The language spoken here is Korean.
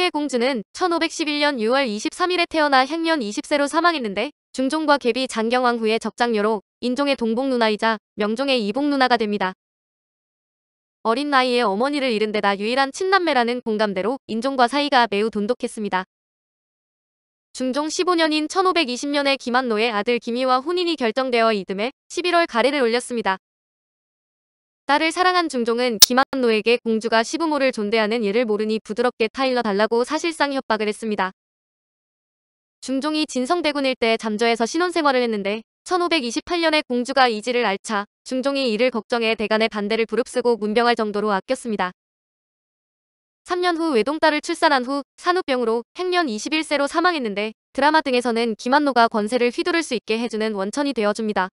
후에 공주는 1511년 6월 23일에 태어나 향년 20세로 사망했는데 중종과 계비 장경왕 후의 적장녀로 인종의 동복 누나이자 명종의 이복 누나가 됩니다. 어린 나이에 어머니를 잃은 데다 유일한 친남매라는 공감대로 인종과 사이가 매우 돈독했습니다. 중종 15년인 1520년에 김한노의 아들 김희와 혼인이 결정되어 이듬해 11월 가래를 올렸습니다. 딸을 사랑한 중종은 김한노에게 공주가 시부모를 존대하는 예를 모르니 부드럽게 타일러 달라고 사실상 협박을 했습니다. 중종이 진성대군일 때 잠저에서 신혼생활을 했는데 1528년에 공주가 이지를 알차 중종이 이를 걱정해 대간의 반대를 부릅쓰고 문병할 정도로 아꼈습니다. 3년 후 외동딸을 출산한 후 산후병으로 행년 21세로 사망했는데 드라마 등에서는 김한노가 권세를 휘두를 수 있게 해주는 원천이 되어줍니다.